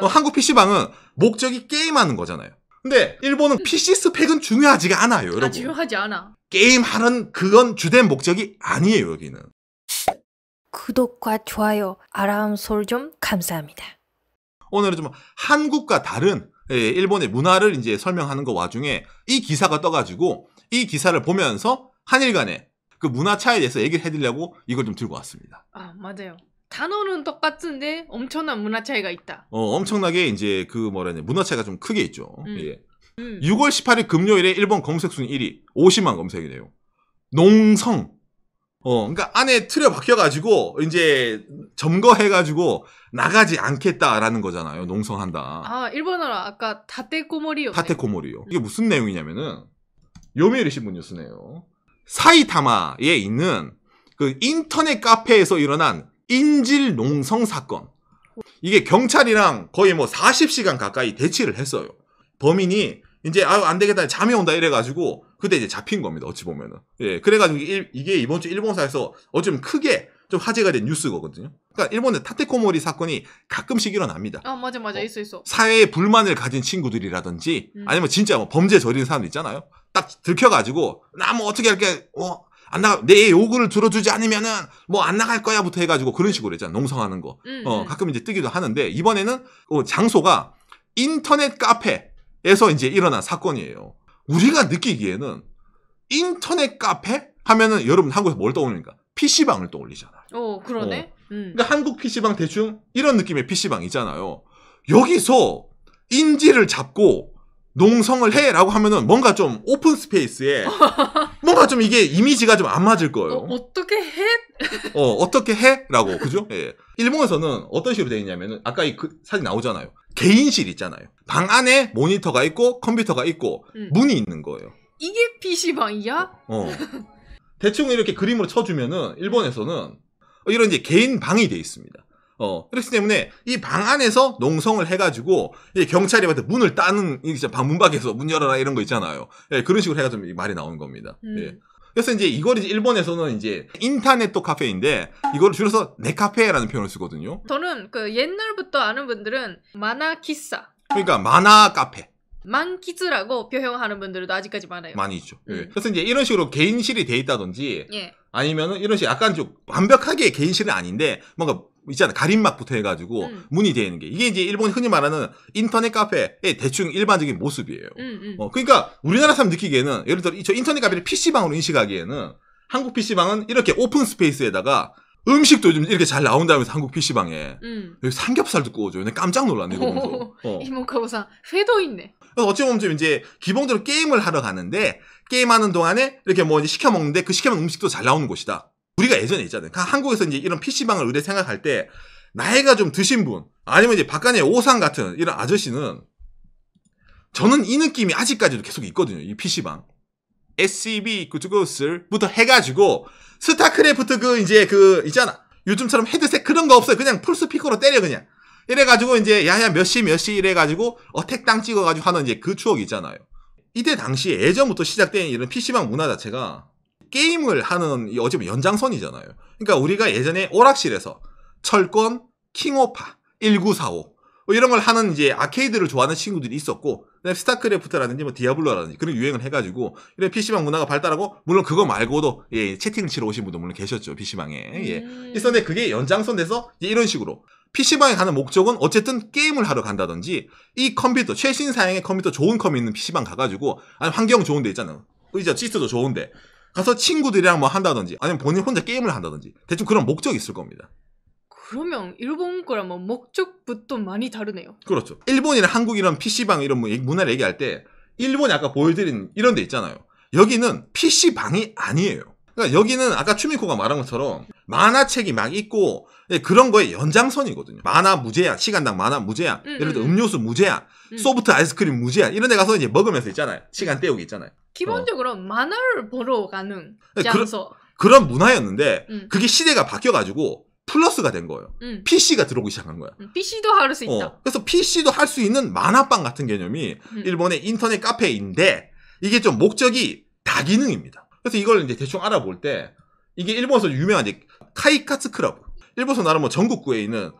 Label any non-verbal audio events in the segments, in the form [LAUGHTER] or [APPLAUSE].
어, 한국 PC방은 목적이 게임하는 거잖아요. 근데 일본은 음. PC 스펙은 중요하지가 않아요, 아, 여러분. 아, 중요하지 않아. 게임하는 그건 주된 목적이 아니에요, 여기는. 구독과 좋아요, 아람설좀 감사합니다. 오늘은 좀 한국과 다른 예, 일본의 문화를 이제 설명하는 것 와중에 이 기사가 떠가지고 이 기사를 보면서 한일 간의 그 문화 차이에 대해서 얘기를 해드리려고 이걸 좀 들고 왔습니다. 아, 맞아요. 단어는 똑같은데 엄청난 문화 차이가 있다. 어, 엄청나게 이제 그 뭐라냐 문화 차이가 좀 크게 있죠. 음. 예. 음. 6월 18일 금요일에 일본 검색 순위 1위 50만 검색이네요. 농성. 어, 그러니까 안에 틀에 박혀가지고 이제 점거해가지고 나가지 않겠다라는 거잖아요. 농성한다. 아, 일본어로 아까 다테코모리요. 다테코모리요. 이게 무슨 내용이냐면은 요미우리 신문 뉴스네요. 사이타마에 있는 그 인터넷 카페에서 일어난 인질 농성 사건. 이게 경찰이랑 거의 뭐 40시간 가까이 대치를 했어요. 범인이 이제 아유 안 되겠다 잠이 온다 이래가지고 그때 이제 잡힌 겁니다. 어찌 보면은 예 그래가지고 일, 이게 이번 주 일본사에서 어쩌면 크게 좀 화제가 된 뉴스거든요. 그러니까 일본의 타테코모리 사건이 가끔씩 일어납니다. 어, 맞아 맞아 어, 있어 있어. 사회에 불만을 가진 친구들이라든지 음. 아니면 진짜 뭐 범죄 저지른 사람 있잖아요. 딱 들켜가지고 나 뭐 어떻게 할게 어안 나가 내 요구를 들어주지 않으면은 뭐 안 나갈 거야부터 해가지고 그런 식으로 했잖아 농성하는 거. 음, 어 음. 가끔 이제 뜨기도 하는데 이번에는 어, 장소가 인터넷 카페에서 이제 일어난 사건이에요. 우리가 느끼기에는 인터넷 카페 하면은 여러분 한국에서 뭘 떠올립니까? PC방을 떠올리잖아. 어 그러네. 어. 음. 그러니까 한국 PC방 대충 이런 느낌의 PC방이잖아요. 여기서 인지를 잡고 농성을 해라고 하면은 뭔가 좀 오픈 스페이스에 [LAUGHS] 뭔가 좀 이게 이미지가 좀 안 맞을 거예요. 어, 떻게 해? [LAUGHS] 어, 어떻게 해? 라고, 그죠? 예. 일본에서는 어떤 식으로 되어 있냐면은, 아까 이그 사진 나오잖아요. 개인실 있잖아요. 방 안에 모니터가 있고, 컴퓨터가 있고, 음. 문이 있는 거예요. 이게 PC방이야? 어. 대충 이렇게 그림으로 쳐주면은, 일본에서는, 이런 이제 개인 방이 돼 있습니다. 어, 그렇기 때문에 이 방 안에서 농성을 해가지고 경찰이 와서 문을 따는 이제 방문 밖에서 문 열어라 이런 거 있잖아요. 예, 그런 식으로 해가지고 말이 나오는 겁니다. 음. 예. 그래서 이제 이걸 이제 일본에서는 이제 인터넷 도 카페인데 이걸 줄여서 네카페라는 표현을 쓰거든요. 저는 그 옛날부터 아는 분들은 만화 키사 그러니까 만화 카페. 만키즈라고 표현하는 분들도 아직까지 많아요. 많이 있죠. 예. 음. 예. 그래서 이제 이런 식으로 개인실이 돼 있다든지 예. 아니면은 이런 식으로 약간 좀 완벽하게 개인실은 아닌데 뭔가 있잖아 요 가림막부터 해가지고 음. 문이 되어 있는 게 이게 이제 일본 흔히 말하는 인터넷 카페의 대충 일반적인 모습이에요. 음, 음. 어, 그러니까 우리나라 사람 느끼기에는 예를 들어 저 인터넷 카페를 PC 방으로 인식하기에는 한국 PC 방은 이렇게 오픈 스페이스에다가 음식도 좀 이렇게 잘 나온다면서 한국 PC방에. 음. 삼겹살도 구워줘요. 내 깜짝 놀랐네, 이거 그 보면서. [LAUGHS] 어. 이모카보상, 회도 있네. 어찌 보면 좀 이제 기본적으로 게임을 하러 가는데, 게임하는 동안에 이렇게 뭐 시켜먹는데 그 시켜먹는 음식도 잘 나오는 곳이다. 우리가 예전에 있잖아요. 그러니까 한국에서 이제 이런 PC방을 의뢰 생각할 때 나이가 좀 드신 분 아니면 이제 박간의 오상 같은 이런 아저씨는 저는 이 느낌이 아직까지도 계속 있거든요. 이 PC방. SCB e 그것을부터 해가지고 스타크래프트 그 이제 그 있잖아. 요즘처럼 헤드셋 그런 거 없어요. 그냥 풀스피커로 때려 그냥. 이래가지고 이제 야야 몇 시 몇 시 이래가지고 어택 땅 찍어가지고 하는 이제 그 추억이 있잖아요. 이때 당시 예전부터 시작된 이런 PC방 문화 자체가 게임을 하는 어찌 보면 연장선이잖아요. 그러니까 우리가 예전에 오락실에서 철권, 킹오파, 1945뭐 이런 걸 하는 이제 아케이드를 좋아하는 친구들이 있었고 스타크래프트라든지 뭐 디아블로라든지 그런 유행을 해가지고 이런 PC방 문화가 발달하고 물론 그거 말고도 예, 채팅을 치러 오신 분도 물론 계셨죠 PC방에 예. 음. 있었는데 그게 연장선 돼서 이런 식으로 PC방에 가는 목적은 어쨌든 게임을 하러 간다든지 이 컴퓨터 최신 사양의 컴퓨터 좋은 컴이 퓨 있는 PC방 가가지고 아니 환경 좋은 데 있잖아 의자 시트도 좋은데 가서 친구들이랑 뭐 한다든지 아니면 본인 혼자 게임을 한다든지 대충 그런 목적이 있을 겁니다. 그러면 일본 거랑 뭐 목적부터 많이 다르네요. 그렇죠. 일본이나 한국이랑 PC방 이런 뭐 문화를 얘기할 때 일본이 아까 보여드린 이런 데 있잖아요. 여기는 PC방이 아니에요. 그러니까 여기는 아까 추미코가 말한 것처럼 만화책이 막 있고 예, 그런 거의 연장선이거든요. 만화 무제한, 시간당 만화 무제한, 음, 예를 들어 음. 음료수 무제한, 음. 소프트 아이스크림 무제한 이런 데 가서 이제 먹으면서 있잖아요. 시간 때우기 있잖아요. 기본적으로 어. 만화를 보러 가는 네, 장소. 그런, 그런 문화였는데 음. 그게 시대가 바뀌어가지고 플러스가 된 거예요. 음. PC가 들어오기 시작한 거야. 음, PC도 할수 어, 있다. 어. 그래서 PC도 할 수 있는 만화방 같은 개념이 음. 일본의 인터넷 카페인데 이게 좀 목적이 다기능입니다. 그래서 이걸 이제 대충 알아볼 때 이게 일본에서 유명한 카이카츠 클럽. 일본에서 나름 뭐 전국구에 있는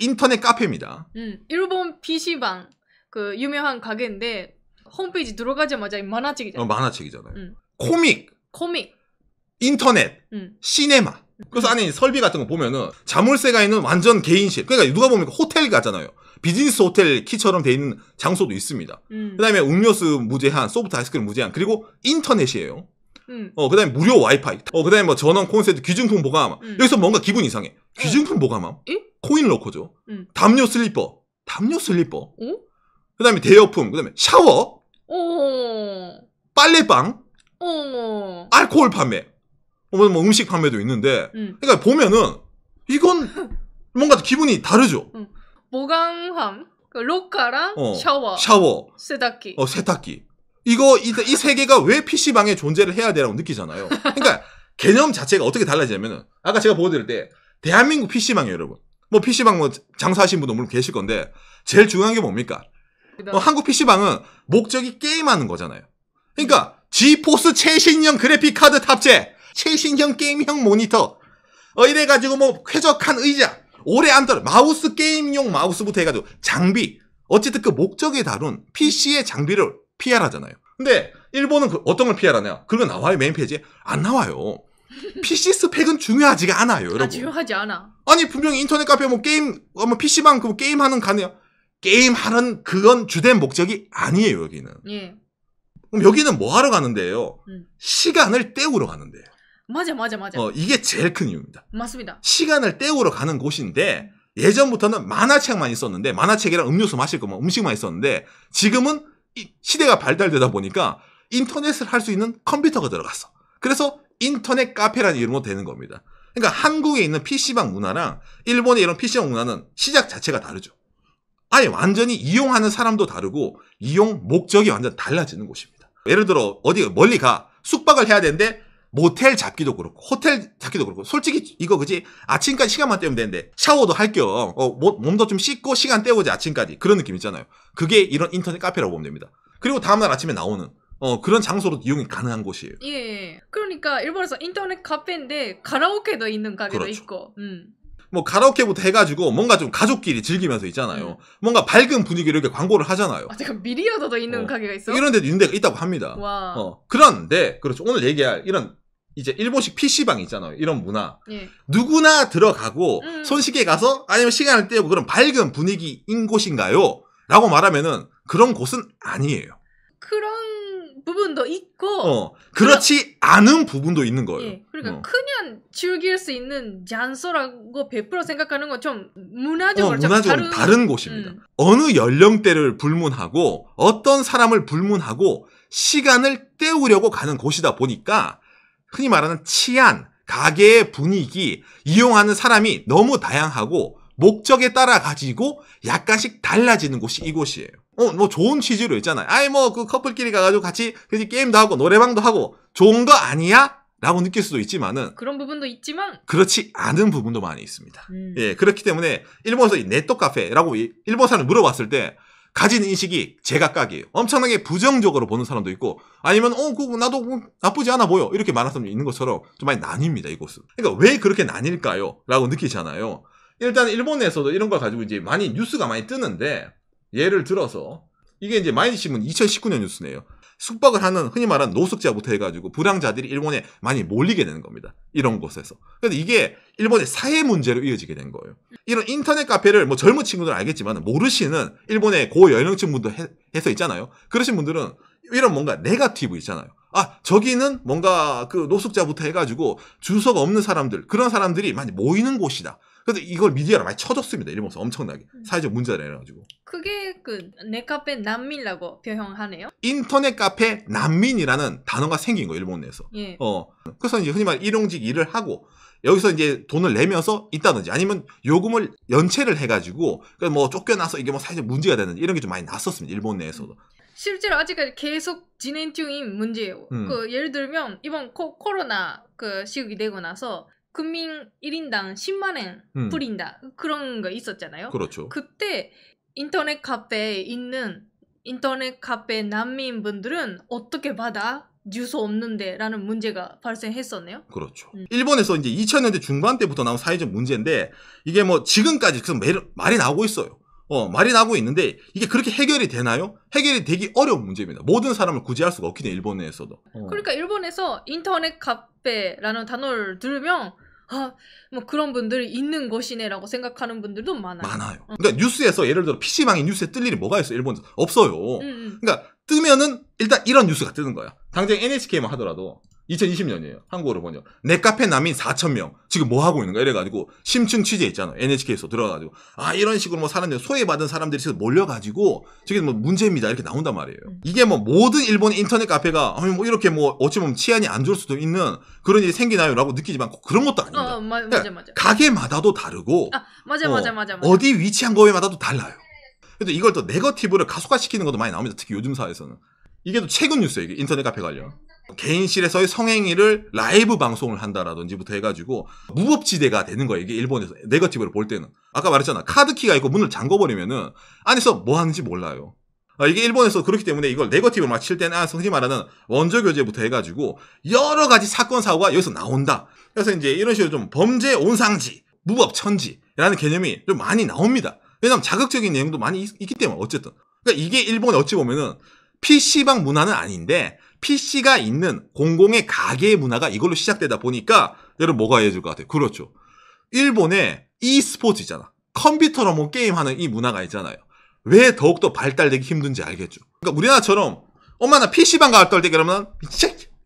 인터넷 카페입니다. 음, 일본 PC방 그 유명한 가게인데 홈페이지 들어가자마자 만화책이잖아. 어, 만화책이잖아요. 음. 코믹. 코믹. 인터넷. 음. 시네마. 그래서 안에 음. 설비 같은 거 보면은 자물쇠가 있는 완전 개인실. 그러니까 누가 보면 호텔 같잖아요. 비즈니스 호텔 키처럼 돼 있는 장소도 있습니다. 음. 그다음에 음료수 무제한, 소프트 아이스크림 무제한, 그리고 인터넷이에요. 음. 어, 그다음에 무료 와이파이. 어, 그다음에 뭐 전원 콘센트, 귀중품 보관함. 음. 여기서 뭔가 기분 이상해. 어. 귀중품 보관함. 예? 코인 로커죠. 음. 담요 슬리퍼. 담요 슬리퍼. 그다음에 대여품. 그다음에 샤워. 어. 빨래방, 어. 알코올 판매, 뭐, 뭐, 음식 판매도 있는데, 음. 그러니까 보면은 이건 [LAUGHS] 뭔가 기분이 다르죠. 음. 모강함, 그 로카랑 어, 샤워, 샤워, 세탁기. 어, 세탁기. 이거 이 세 개가 왜 PC방에 존재를 해야 되라고 느끼잖아요. 그러니까 [LAUGHS] 개념 자체가 어떻게 달라지냐면은 아까 제가 보여드릴 때 대한민국 p c 방이에 여러분. 뭐 PC방 뭐 장사하신 분도 물론 계실 건데 제일 중요한 게 뭡니까? 어, 한국 PC방은 목적이 게임하는 거잖아요. 그러니까 지포스 최신형 그래픽 카드 탑재, 최신형 게임형 모니터, 어 이래 가지고 뭐 쾌적한 의자, 오래 안떨 마우스 게임용 마우스부터 해가지고 장비, 어쨌든 그 목적에 다룬 PC의 장비를 PR하잖아요. 근데 일본은 그 어떤 걸 PR하냐? 그거 나와요 메인 페이지에 안 나와요. PC 스펙은 중요하지가 않아요, 여러분. 아, 중요하지 않아. 아니 분명히 인터넷 카페 뭐 게임, 어, 뭐 PC방 그 뭐 게임 하는 가네요. 게임하는 그건 주된 목적이 아니에요, 여기는. 예. 그럼 여기는 뭐 하러 가는데요? 음. 시간을 때우러 가는데 맞아, 맞아, 맞아. 어, 이게 제일 큰 이유입니다. 맞습니다. 시간을 때우러 가는 곳인데, 예전부터는 만화책만 있었는데, 만화책이랑 음료수 마실 것만, 음식만 있었는데, 지금은 시대가 발달되다 보니까 인터넷을 할 수 있는 컴퓨터가 들어갔어. 그래서 인터넷 카페라는 이름으로 되는 겁니다. 그러니까 한국에 있는 PC방 문화랑 일본의 이런 PC방 문화는 시작 자체가 다르죠. 아예 완전히 이용하는 사람도 다르고 이용 목적이 완전 달라지는 곳입니다. 예를 들어 어디 멀리 가 숙박을 해야 되는데 모텔 잡기도 그렇고 호텔 잡기도 그렇고 솔직히 이거 그지 아침까지 시간만 때우면 되는데 샤워도 할겸 어, 뭐, 몸도 좀 씻고 시간 때우지 아침까지 그런 느낌 있잖아요. 그게 이런 인터넷 카페라고 보면 됩니다. 그리고 다음날 아침에 나오는 어 그런 장소로 이용이 가능한 곳이에요. 예. 그러니까 일본에서 인터넷 카페인데 가라오케도 있는 가게도 그렇죠. 있고. 음. 뭐 가라오케부터 해가지고 뭔가 좀 가족끼리 즐기면서 있잖아요. 음. 뭔가 밝은 분위기로 이렇게 광고를 하잖아요. 아, 잠깐 미리 얻어져 있는 어. 가게가 있어? 이런 데도 있는 데가 있다고 합니다. 와. 어. 그런데 그렇죠. 오늘 얘기할 이런 이제 일본식 PC방 있잖아요. 이런 문화. 예. 누구나 들어가고 음. 손쉽게 가서 아니면 시간을 때우고 그런 밝은 분위기인 곳인가요? 라고 말하면은 그런 곳은 아니에요. 그런 부분도 있고 어, 그러니까 그렇지 않은 부분도 있는 거예요. 예, 그러니까 어. 그냥 즐길 수 있는 잔소라고 100% 생각하는 건 좀 문화적으로, 어, 문화적으로 다른, 다른 곳입니다. 음. 어느 연령대를 불문하고 어떤 사람을 불문하고 시간을 때우려고 가는 곳이다 보니까 흔히 말하는 치안, 가게의 분위기, 이용하는 사람이 너무 다양하고 목적에 따라 가지고 약간씩 달라지는 곳이 이곳이에요. 어, 뭐 좋은 취지로 있잖아요 아이, 뭐, 그 커플끼리 가가지고 같이, 그지 게임도 하고, 노래방도 하고, 좋은 거 아니야? 라고 느낄 수도 있지만은. 그런 부분도 있지만. 그렇지 않은 부분도 많이 있습니다. 음. 예, 그렇기 때문에, 일본에서 네토 카페라고 일본 사람 물어봤을 때, 가진 인식이 제각각이에요. 엄청나게 부정적으로 보는 사람도 있고, 아니면, 어, 그, 나도 뭐 나쁘지 않아 보여. 이렇게 말하는 사람도 있는 것처럼 좀 많이 나뉩니다, 이곳은. 그러니까 왜 그렇게 나뉠까요? 라고 느끼잖아요. 일단 일본에서도 이런 걸 가지고 이제 많이 뉴스가 많이 뜨는데, 예를 들어서 이게 이제 마이니신문 2019년 뉴스네요. 숙박을 하는 흔히 말하는 노숙자부터 해가지고 불황자들이 일본에 많이 몰리게 되는 겁니다. 이런 곳에서. 근데 이게 일본의 사회 문제로 이어지게 된 거예요. 이런 인터넷 카페를 뭐 젊은 친구들 알겠지만 모르시는 일본의 고연령층 분도 해서 있잖아요. 그러신 분들은 이런 뭔가 네가티브 있잖아요. 아, 저기는 뭔가 그 노숙자부터 해가지고 주소가 없는 사람들, 그런 사람들이 많이 모이는 곳이다. 근데 이걸 미디어가 많이 쳐줬습니다. 일본에서 엄청나게 음. 사회적 문제라 해가지고. 그게 그 네카페 난민이라고 표현하네요. 인터넷 카페 난민이라는 단어가 생긴 거 일본 내에서. 예. 어 그래서 이제 흔히 말해 일용직 일을 하고 여기서 이제 돈을 내면서 있다든지 아니면 요금을 연체를 해가지고 그 뭐 쫓겨나서 이게 뭐 사회적 문제가 되는지 이런 게 좀 많이 났었습니다. 일본 내에서도. 음. 실제로 아직까지 계속 진행 중인 문제예요. 음. 그 예를 들면 이번 코, 로나그 시국이 되고 나서 국민 1인당 10만엔 뿌린다 음. 그런 거 있었잖아요. 그렇죠. 그때 인터넷 카페에 있는 인터넷 카페 난민분들은 어떻게 받아? 주소 없는데 라는 문제가 발생했었네요. 그렇죠. 음. 일본에서 이제 2000년대 중반 때부터 나온 사회적 문제인데 이게 뭐 지금까지 계속 말이 나오고 있어요. 어, 말이 나고 있는데 이게 그렇게 해결이 되나요? 해결이 되기 어려운 문제입니다. 모든 사람을 구제할 수가 없기 때문에 일본에서도. 어. 그러니까 일본에서 인터넷 카페라는 단어를 들으면 아, 뭐 그런 분들이 있는 것이네라고 생각하는 분들도 많아요. 많아요. 어. 그러니까 뉴스에서 예를 들어 p c 방에 뉴스에 뜰 일이 뭐가 있어 일본에서 없어요. 음, 음. 그러니까 뜨면은 일단 이런 뉴스가 뜨는 거야. 당장 NHK만 하더라도 2020년이에요. 한국어로 번역. 내 카페 남인 4천명 지금 뭐 하고 있는가? 이래가지고, 심층 취재 했잖아 NHK에서 들어가가지고. 아, 이런 식으로 뭐 사람들, 소외받은 사람들이 지금 몰려가지고, 저게 뭐 문제입니다. 이렇게 나온단 말이에요. 음. 이게 뭐 모든 일본 인터넷 카페가, 아니 뭐 이렇게 뭐 어찌 보면 치안이 안 좋을 수도 있는 그런 일이 생기나요? 라고 느끼지만 그런 것도 아닙니다. 어, 어 마, 그러니까 맞아, 맞아. 가게마다도 다르고. 아, 맞아, 어, 맞아, 맞아, 맞아. 어디 위치한 거에마다도 달라요. 그래데 이걸 또 네거티브를 가속화시키는 것도 많이 나옵니다. 특히 요즘 사회에서는. 이게 또 최근 뉴스예요. 이게 인터넷 카페 관련. 개인실에서의 성행위를 라이브 방송을 한다라든지부터 해가지고 무법지대가 되는 거예요. 이게 일본에서 네거티브를 볼 때는 아까 말했잖아 카드키가 있고 문을 잠궈버리면은 안에서 뭐 하는지 몰라요. 아, 이게 일본에서 그렇기 때문에 이걸 네거티브로 맞힐 때는 아, 성지 말하는 원조 교제부터 해가지고 여러 가지 사건 사고가 여기서 나온다. 그래서 이제 이런 식으로 좀 범죄 온상지, 무법 천지라는 개념이 좀 많이 나옵니다. 왜냐하면 자극적인 내용도 많이 있, 기 때문에 어쨌든 그러니까 이게 일본에 어찌 보면은 PC방 문화는 아닌데 PC가 있는 공공의 가게 의 문화가 이걸로 시작되다 보니까 여러분 뭐가 해줄 것 같아요? 그렇죠. 일본의 e스포츠 있잖아. 컴퓨터로 뭐 게임하는 이 문화가 있잖아요. 왜 더욱더 발달되기 힘든지 알겠죠. 그러니까 우리나라처럼 엄마 나 PC방 갔다 올 때 그러면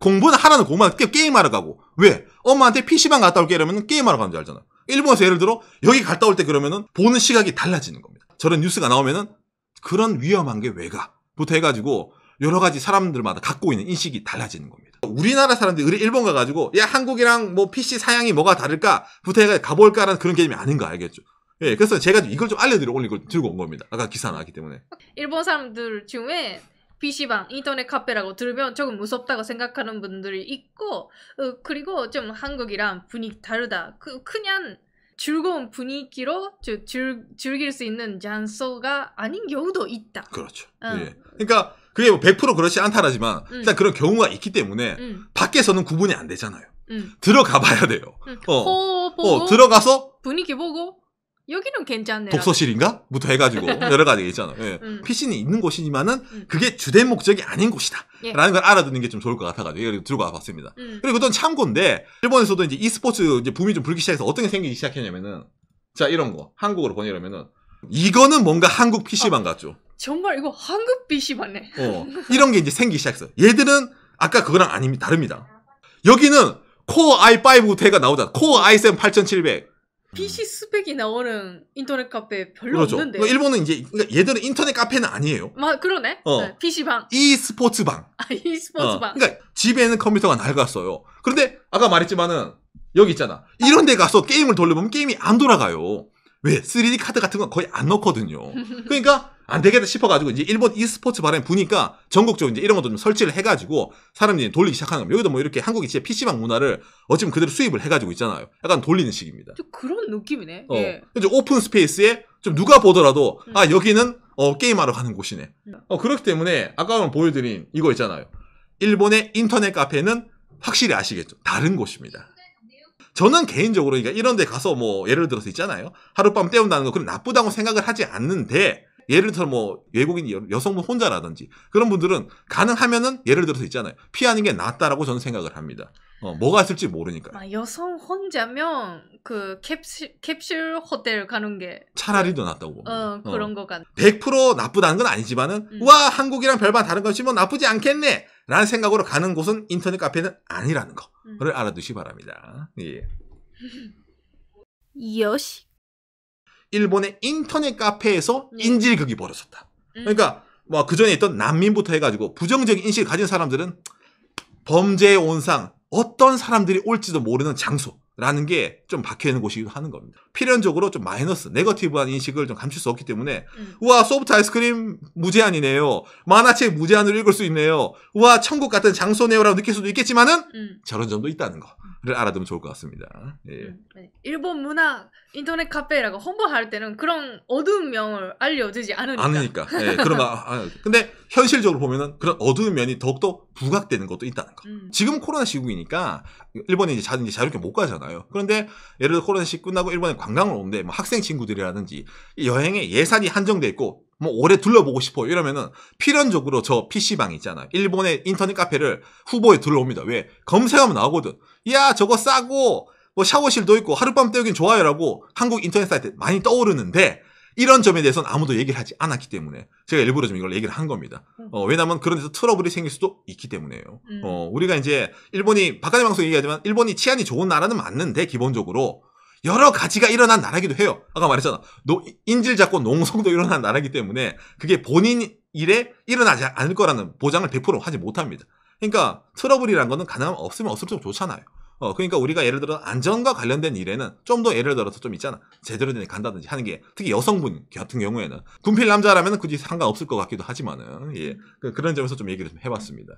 공부는 하라는 공부만 게임하러 가고 왜? 엄마한테 PC방 갔다 올게 이러면 게임하러 가는 줄 알잖아. 일본에서 예를 들어 여기 갔다 올 때 그러면은 보는 시각이 달라지는 겁니다. 저런 뉴스가 나오면은 그런 위험한 게왜 가? 부터 해가지고 여러 가지 사람들마다 갖고 있는 인식이 달라지는 겁니다. 우리나라 사람들이 일본 가가지고 야 한국이랑 뭐 PC 사양이 뭐가 다를까부터 가볼까라는 그런 개념이 아닌가 알겠죠. 예, 그래서 제가 이걸 좀 알려드려 오늘 이걸 들고 온 겁니다. 아까 기사 나왔기 때문에. 일본 사람들 중에 PC방, 인터넷 카페라고 들으면 조금 무섭다고 생각하는 분들이 있고, 어, 그리고 좀 한국이랑 분위기 다르다. 그, 그냥 즐거운 분위기로 즐, 즐길 수 있는 장소가 아닌 경우도 있다. 그렇죠. 어. 예. 그러니까 그게 뭐100% 그렇지 않다라지만 음. 일단 그런 경우가 있기 때문에 음. 밖에서는 구분이 안 되잖아요. 음. 들어가 봐야 돼요. 음. 어. 호, 어, 보고, 어, 들어가서 분위기 보고 여기는 괜찮네 독서실인가? 부터 해가지고 [LAUGHS] 여러 가지 있잖아요. 예. PC는 음. 있는 곳이지만은 음. 그게 주된 목적이 아닌 곳이다. 예. 라는 걸 알아두는 게 좀 좋을 것 같아가지고 여기 들어가 봤습니다. 그리고 또 참고인데 일본에서도 이제 e스포츠 이제 붐이 좀 불기 시작해서 어떻게 생기기 시작했냐면은 자 이런 거 한국으로 번역하면은 이거는 뭔가 한국 PC방 어. 같죠. 정말 이거 한국 빛이 많네 어, 이런 게 이제 생기기 시작했어. 얘들은 아까 그거랑 아닙니 다릅니다. 다 여기는 코어 i5 대가 나오잖아. 코어 i7 8700. PC 스펙이 나오는 인터넷 카페 별로 그렇죠. 없는데. 그러니까 일본은 이제 그러니까 얘들은 인터넷 카페는 아니에요. 막 그러네. 어. 네, PC 방. e 스포츠 방. 아, e 스포츠 어. 방. 그러니까 집에는 컴퓨터가 낡았어요. 그런데 아까 말했지만은 여기 있잖아. 이런 데 가서 게임을 돌려보면 게임이 안 돌아가요. 왜? 3D 카드 같은 건 거의 안 넣거든요. 그러니까 안 되겠다 싶어가지고 이제 일본 e스포츠 바람이 부니까 전국적으로 이제 이런 것도 좀 설치를 해가지고 사람들이 돌리기 시작하는 겁니다. 여기도 뭐 이렇게 한국이 진짜 PC방 문화를 어쩌면 그대로 수입을 해가지고 있잖아요. 약간 돌리는 식입니다. 좀 그런 느낌이네. 어. 예. 이제 오픈 스페이스에 좀 누가 보더라도 음. 아 여기는 어, 게임하러 가는 곳이네. 음. 어, 그렇기 때문에 아까 보여드린 이거 있잖아요. 일본의 인터넷 카페는 확실히 아시겠죠. 다른 곳입니다. 저는 개인적으로 그러니까 이런 데 가서 뭐 예를 들어서 있잖아요. 하룻밤 때운다는 거 그건 나쁘다고 생각을 하지 않는데 예를 들어 뭐 외국인 여성분 혼자라든지 그런 분들은 가능하면은 예를 들어서 있잖아요. 피하는 게 낫다라고 저는 생각을 합니다. 어, 뭐가 있을지 모르니까. 아, 여성 혼자면 그 캡슐, 캡슐 호텔 가는 게 차라리 더 낫다고. 어, 어. 그런 거 같아. 100% 나쁘다는 건 아니지만은 음. 와 한국이랑 별반 다른 것이 뭐 나쁘지 않겠네. 라는 생각으로 가는 곳은 인터넷 카페는 아니라는 거를 음. 알아두시 바랍니다. 예. 여시 [LAUGHS] 일본의 인터넷 카페에서 네. 인질극이 벌어졌다. 음. 그러니까 뭐그 전에 있던 난민부터 해가지고 부정적인 인식을 가진 사람들은 범죄의 온상 어떤 사람들이 올지도 모르는 장소라는 게 좀 박혀 있는 곳이기도 하는 겁니다. 필연적으로 좀 마이너스, 네거티브한 인식을 좀 감출 수 없기 때문에 음. 우와 소프트 아이스크림 무제한이네요. 만화책 무제한으로 읽을 수 있네요. 우와 천국 같은 장소네요라고 느낄 수도 있겠지만은 음. 저런 점도 있다는 거. 음. 를 알아두면 좋을 것 같습니다. 예. 음, 네. 일본 문화 인터넷 카페라고 홍보할 때는 그런 어두운 면을 알려주지 않으니까. 않으니까. 예, 그런 아, 아, 아, 근데 현실적으로 보면은 그런 어두운 면이 더욱더 부각되는 것도 있다는 거. 음. 지금 코로나 시국이니까 일본에 이제 자, 이제 자유롭게 못 가잖아요. 그런데 예를 들어 코로나 시국 끝나고 일본에 관광을 오는데 뭐 학생 친구들이라든지 여행에 예산이 한정돼 있고 뭐 오래 둘러보고 싶어 이러면은 필연적으로 저 PC방 있잖아. 일본의 인터넷 카페를 후보에 둘러옵니다. 왜? 검색하면 나오거든. 야, 저거 싸고 뭐 샤워실도 있고 하룻밤 때우긴 좋아요라고 한국 인터넷 사이트 많이 떠오르는데 이런 점에 대해서는 아무도 얘기를 하지 않았기 때문에 제가 일부러 좀 이걸 얘기를 한 겁니다. 음. 어, 왜냐면 그런 데서 트러블이 생길 수도 있기 때문에요. 음. 어, 우리가 이제 일본이 바깥의 방송 얘기하지만 일본이 치안이 좋은 나라는 맞는데 기본적으로 여러 가지가 일어난 나라기도 해요. 아까 말했잖아. 인질 잡고 농성도 일어난 나라기 때문에 그게 본인 일에 일어나지 않을 거라는 보장을 100% 하지 못합니다. 그러니까 트러블이란 거는 가능하면 없으면 없을수록 좋잖아요. 어, 그러니까 우리가 예를 들어 안전과 관련된 일에는 좀 더 예를 들어서 좀 있잖아. 제대로 된 간다든지 하는 게 특히 여성분 같은 경우에는 군필 남자라면 굳이 상관없을 것 같기도 하지만은 예. 그, 그런 점에서 좀 얘기를 좀 해봤습니다.